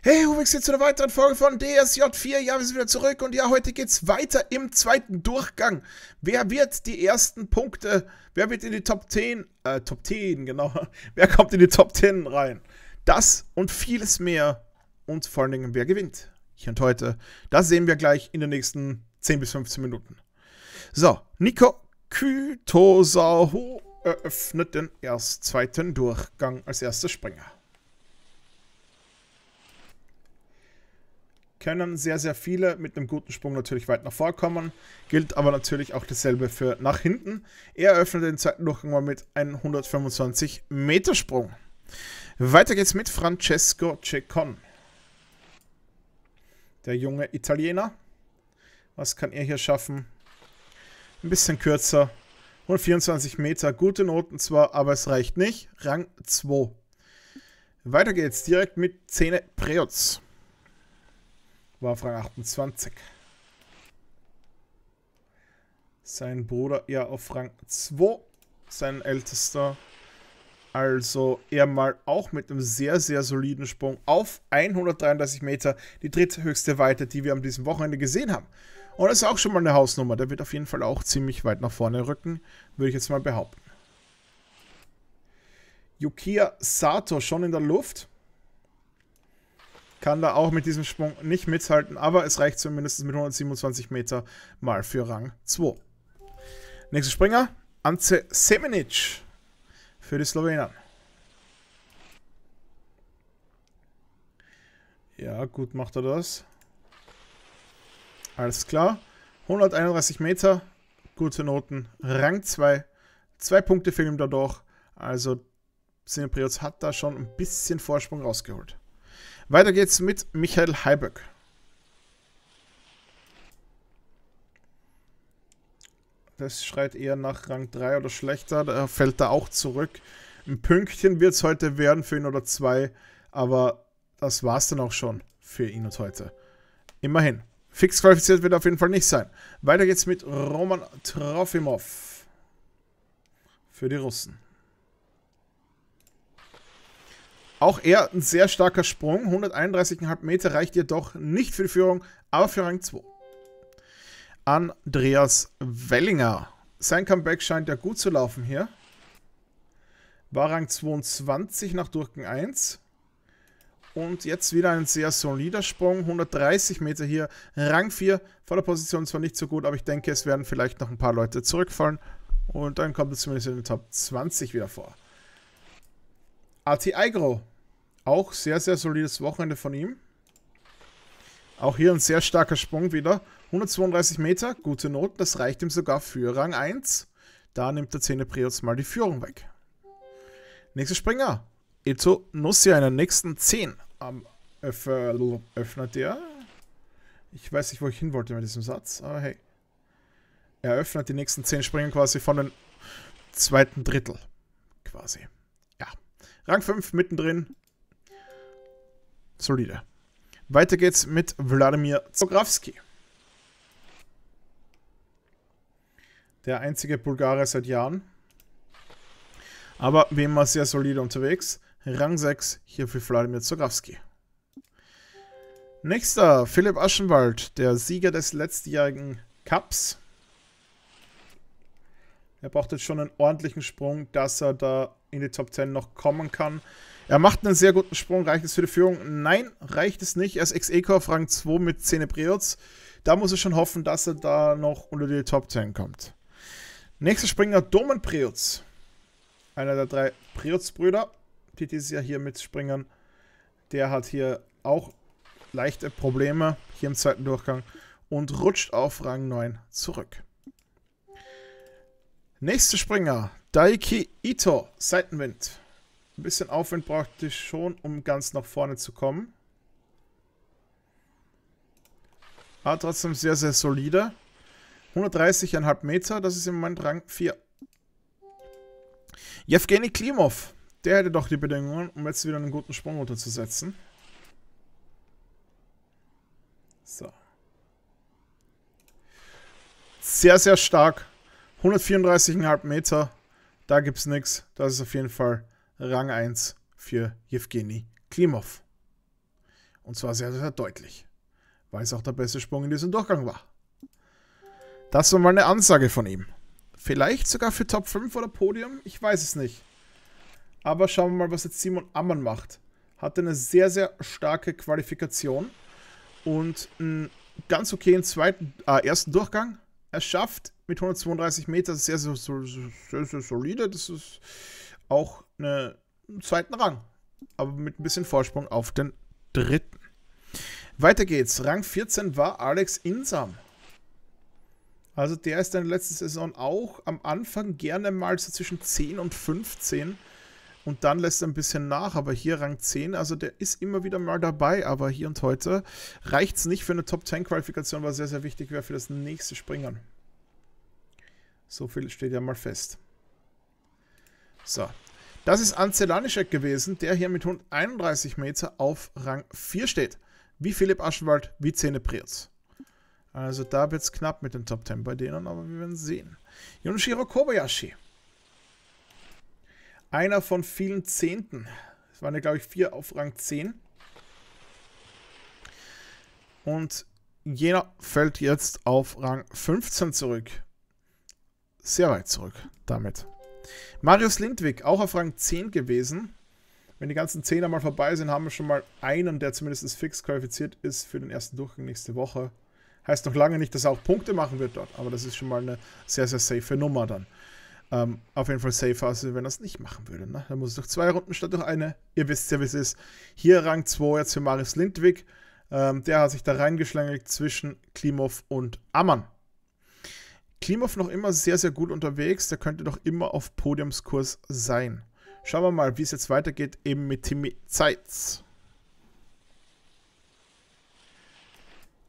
Hey, Uwex hier zu einer weiteren Folge von DSJ4. Ja, wir sind wieder zurück und ja, heute geht's weiter im zweiten Durchgang. Wer wird die ersten Punkte, wer wird in die Top 10, äh, Top 10, genau, wer kommt in die Top 10 rein? Das und vieles mehr und vor allen Dingen, wer gewinnt? Hier und heute. Das sehen wir gleich in den nächsten 10 bis 15 Minuten. So, Nico Kytosau eröffnet den erst zweiten Durchgang als erster Springer. können sehr, sehr viele mit einem guten Sprung natürlich weit nach vorkommen. Gilt aber natürlich auch dasselbe für nach hinten. Er öffnet den zweiten Durchgang mal mit einem 125 Meter Sprung. Weiter geht's mit Francesco Ceccon. Der junge Italiener. Was kann er hier schaffen? Ein bisschen kürzer. 124 Meter. Gute Noten zwar, aber es reicht nicht. Rang 2. Weiter geht's direkt mit Zene Preutz war auf Rang 28. Sein Bruder eher auf Rang 2, sein ältester. Also er mal auch mit einem sehr, sehr soliden Sprung auf 133 Meter, die dritthöchste Weite, die wir an diesem Wochenende gesehen haben. Und das ist auch schon mal eine Hausnummer. Der wird auf jeden Fall auch ziemlich weit nach vorne rücken, würde ich jetzt mal behaupten. Yukia Sato schon in der Luft kann da auch mit diesem Sprung nicht mithalten, aber es reicht zumindest mit 127 Meter mal für Rang 2. Nächster Springer, Anze Semenic für die Slowenen. Ja, gut macht er das. Alles klar. 131 Meter, gute Noten, Rang 2. Zwei Punkte fehlen ihm dadurch. Also Cineprius hat da schon ein bisschen Vorsprung rausgeholt. Weiter geht's mit Michael Heiböck. Das schreit eher nach Rang 3 oder schlechter. Da fällt da auch zurück. Ein Pünktchen wird es heute werden für ihn oder zwei. Aber das war's dann auch schon für ihn und heute. Immerhin. Fix qualifiziert wird er auf jeden Fall nicht sein. Weiter geht's mit Roman Trofimov. Für die Russen. Auch er ein sehr starker Sprung. 131,5 Meter reicht jedoch nicht für die Führung, aber für Rang 2. Andreas Wellinger. Sein Comeback scheint ja gut zu laufen hier. War Rang 22 nach Durken 1. Und jetzt wieder ein sehr solider Sprung. 130 Meter hier. Rang 4. Vor der Position zwar nicht so gut, aber ich denke, es werden vielleicht noch ein paar Leute zurückfallen. Und dann kommt es zumindest in den Top 20 wieder vor. AT Aigro. Auch sehr, sehr solides Wochenende von ihm. Auch hier ein sehr starker Sprung wieder. 132 Meter, gute Not. Das reicht ihm sogar für Rang 1. Da nimmt der 10. Prius mal die Führung weg. Nächster Springer. Eto Nussia in der nächsten 10. Am öffnet er. Ich weiß nicht, wo ich hin wollte mit diesem Satz, aber hey. Er öffnet die nächsten 10 Springer quasi von dem zweiten Drittel. Quasi. Rang 5 mittendrin. Solide. Weiter geht's mit Wladimir Zograwski. Der einzige Bulgare seit Jahren. Aber wie immer sehr solide unterwegs. Rang 6 hier für Wladimir Zograwski. Nächster, Philipp Aschenwald, der Sieger des letztjährigen Cups. Er braucht jetzt schon einen ordentlichen Sprung, dass er da in die Top 10 noch kommen kann. Er macht einen sehr guten Sprung. Reicht es für die Führung? Nein, reicht es nicht. Er ist Ex-Eco auf Rang 2 mit 10 Briots. Da muss er schon hoffen, dass er da noch unter die Top 10 kommt. Nächster Springer, Domen Priots. Einer der drei Priots-Brüder, die dieses Jahr hier mitspringen. Der hat hier auch leichte Probleme hier im zweiten Durchgang und rutscht auf Rang 9 zurück. Nächster Springer, Daiki Ito, Seitenwind. Ein bisschen Aufwind brauchte ich schon, um ganz nach vorne zu kommen. Aber trotzdem sehr, sehr solide. 130,5 Meter, das ist im Moment Rang 4. Jewgeni Klimov, der hätte doch die Bedingungen, um jetzt wieder einen guten Sprung runterzusetzen. So. Sehr, sehr stark. 134,5 Meter. Da gibt es nichts. Das ist auf jeden Fall Rang 1 für Jewgeni Klimov. Und zwar sehr, sehr deutlich, weil es auch der beste Sprung in diesem Durchgang war. Das war mal eine Ansage von ihm. Vielleicht sogar für Top 5 oder Podium, ich weiß es nicht. Aber schauen wir mal, was jetzt Simon Ammann macht. Hatte eine sehr, sehr starke Qualifikation und einen ganz okayen zweiten, äh, ersten Durchgang er schafft mit 132 Metern. Das sehr, sehr, sehr, sehr solide. Das ist auch einen zweiten Rang. Aber mit ein bisschen Vorsprung auf den dritten. Weiter geht's. Rang 14 war Alex Insam. Also der ist in der letzten Saison auch am Anfang gerne mal so zwischen 10 und 15 und dann lässt er ein bisschen nach, aber hier Rang 10, also der ist immer wieder mal dabei, aber hier und heute reicht es nicht für eine Top 10 Qualifikation, was sehr, sehr wichtig wäre für das nächste Springen. So viel steht ja mal fest. So, das ist Anzelanischek gewesen, der hier mit 131 Meter auf Rang 4 steht. Wie Philipp Aschenwald, wie Zene Prietz. Also da wird es knapp mit den Top 10 bei denen, aber wir werden sehen. Yoshiro Kobayashi einer von vielen Zehnten. Es waren ja, glaube ich, vier auf Rang 10. Und jener fällt jetzt auf Rang 15 zurück. Sehr weit zurück damit. Marius Lindwig, auch auf Rang 10 gewesen. Wenn die ganzen Zehner mal vorbei sind, haben wir schon mal einen, der zumindest fix qualifiziert ist für den ersten Durchgang nächste Woche. Heißt noch lange nicht, dass er auch Punkte machen wird dort, aber das ist schon mal eine sehr, sehr safe Nummer dann. Ähm, auf jeden Fall safer, als wenn er es nicht machen würde. Ne? Da muss es durch zwei Runden statt durch eine. Ihr wisst ja, wie es ist. Hier Rang 2 jetzt für Marius Lindwig. Ähm, der hat sich da reingeschlängelt zwischen Klimov und Ammann. Klimov noch immer sehr, sehr gut unterwegs. Der könnte doch immer auf Podiumskurs sein. Schauen wir mal, wie es jetzt weitergeht, eben mit Timmy Zeitz.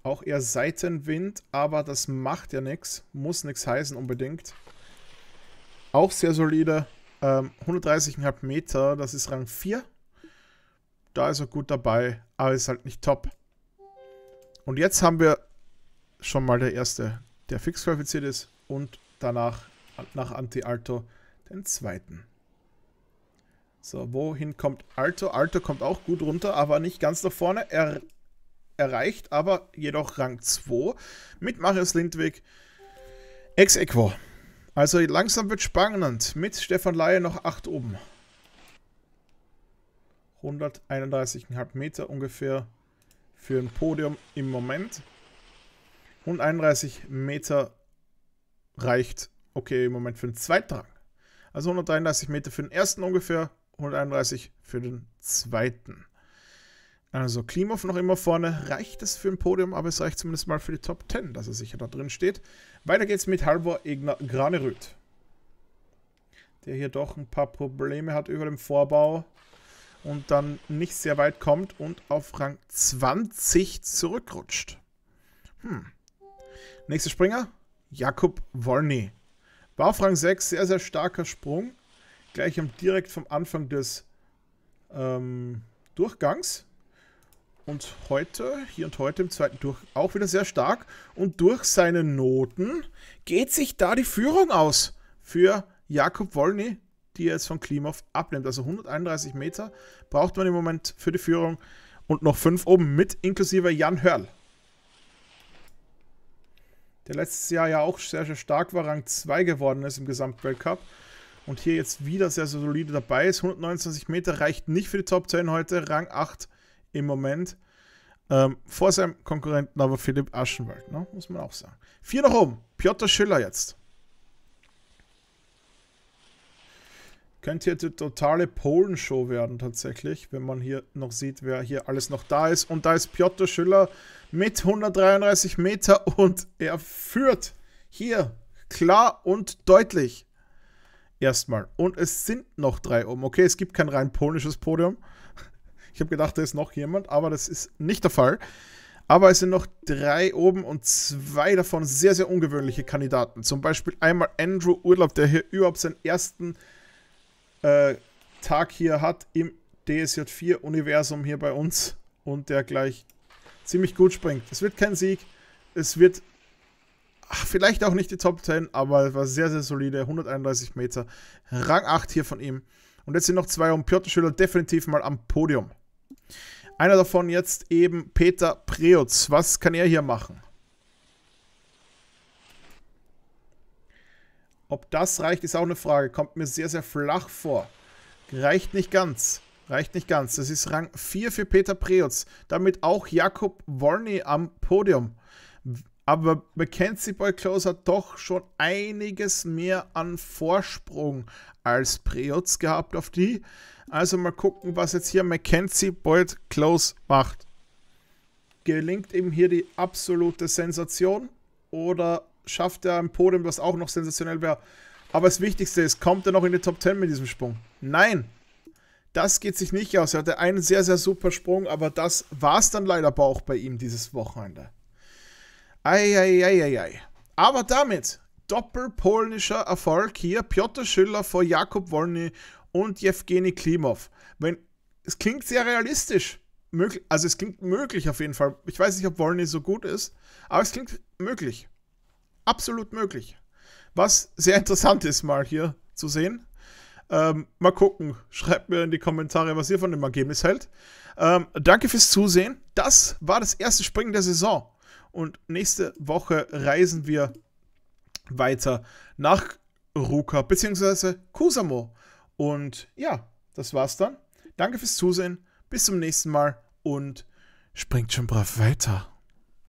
Auch eher Seitenwind, aber das macht ja nichts. Muss nichts heißen unbedingt. Auch sehr solide. Ähm, 130,5 Meter, das ist Rang 4. Da ist er gut dabei, aber ist halt nicht top. Und jetzt haben wir schon mal der erste, der fix qualifiziert ist. Und danach, nach Anti-Alto, den zweiten. So, wohin kommt Alto? Alto kommt auch gut runter, aber nicht ganz nach vorne. Er erreicht aber jedoch Rang 2 mit Marius Lindwig ex equo. Also langsam wird spannend. Mit Stefan Laie noch 8 oben. 131,5 Meter ungefähr für ein Podium im Moment. 131 Meter reicht, okay, im Moment für den zweiten Rang. Also 133 Meter für den ersten ungefähr, 131 für den zweiten. Also Klimov noch immer vorne, reicht es für ein Podium, aber es reicht zumindest mal für die Top 10, dass er sicher da drin steht. Weiter geht's mit Halvor Egner Granerüth, der hier doch ein paar Probleme hat über dem Vorbau und dann nicht sehr weit kommt und auf Rang 20 zurückrutscht. Hm. Nächster Springer, Jakub Wolny. War auf Rang 6, sehr, sehr starker Sprung, gleich am, direkt vom Anfang des ähm, Durchgangs und heute, hier und heute im zweiten Durch auch wieder sehr stark. Und durch seine Noten geht sich da die Führung aus für Jakob Wolny, die er jetzt von Klimov abnimmt. Also 131 Meter braucht man im Moment für die Führung und noch fünf oben mit, inklusive Jan Hörl. Der letztes Jahr ja auch sehr, sehr stark war, Rang 2 geworden ist im Gesamtweltcup. Und hier jetzt wieder sehr, sehr solide dabei ist. 129 Meter reicht nicht für die Top 10 heute, Rang 8 im Moment. Ähm, vor seinem Konkurrenten aber Philipp Aschenwald, ne? muss man auch sagen. Vier nach oben, Piotr Schiller jetzt. Könnte hier die totale Polenshow werden tatsächlich, wenn man hier noch sieht, wer hier alles noch da ist. Und da ist Piotr Schiller mit 133 Meter und er führt hier klar und deutlich erstmal. Und es sind noch drei oben. Okay, es gibt kein rein polnisches Podium. Ich habe gedacht, da ist noch jemand, aber das ist nicht der Fall. Aber es sind noch drei oben und zwei davon sehr, sehr ungewöhnliche Kandidaten. Zum Beispiel einmal Andrew Urlaub, der hier überhaupt seinen ersten äh, Tag hier hat im DSJ4-Universum hier bei uns und der gleich ziemlich gut springt. Es wird kein Sieg, es wird ach, vielleicht auch nicht die Top 10, aber es war sehr, sehr solide, 131 Meter, Rang 8 hier von ihm. Und jetzt sind noch zwei um Piotr Schüler definitiv mal am Podium. Einer davon jetzt eben Peter Preutz. Was kann er hier machen? Ob das reicht, ist auch eine Frage. Kommt mir sehr, sehr flach vor. Reicht nicht ganz. Reicht nicht ganz. Das ist Rang 4 für Peter Preutz. Damit auch Jakob Wolny am Podium. Aber Mackenzie Close hat doch schon einiges mehr an Vorsprung als Preutz gehabt auf die. Also mal gucken, was jetzt hier Mackenzie Close macht. Gelingt ihm hier die absolute Sensation? Oder schafft er ein Podium, was auch noch sensationell wäre? Aber das Wichtigste ist, kommt er noch in die Top 10 mit diesem Sprung? Nein! Das geht sich nicht aus. Er hatte einen sehr, sehr super Sprung, aber das war es dann leider auch bei ihm dieses Wochenende. Eieieiei. Aber damit doppelpolnischer Erfolg hier. Piotr Schiller vor Jakob Wolny und Jewgeni Klimov. Wenn, es klingt sehr realistisch. Möglich, also es klingt möglich auf jeden Fall. Ich weiß nicht, ob Wolny so gut ist, aber es klingt möglich. Absolut möglich. Was sehr interessant ist, mal hier zu sehen. Ähm, mal gucken. Schreibt mir in die Kommentare, was ihr von dem Ergebnis hält. Ähm, danke fürs Zusehen. Das war das erste Springen der Saison. Und nächste Woche reisen wir weiter nach Ruka bzw. Kusamo. Und ja, das war's dann. Danke fürs Zusehen. Bis zum nächsten Mal und springt schon brav weiter.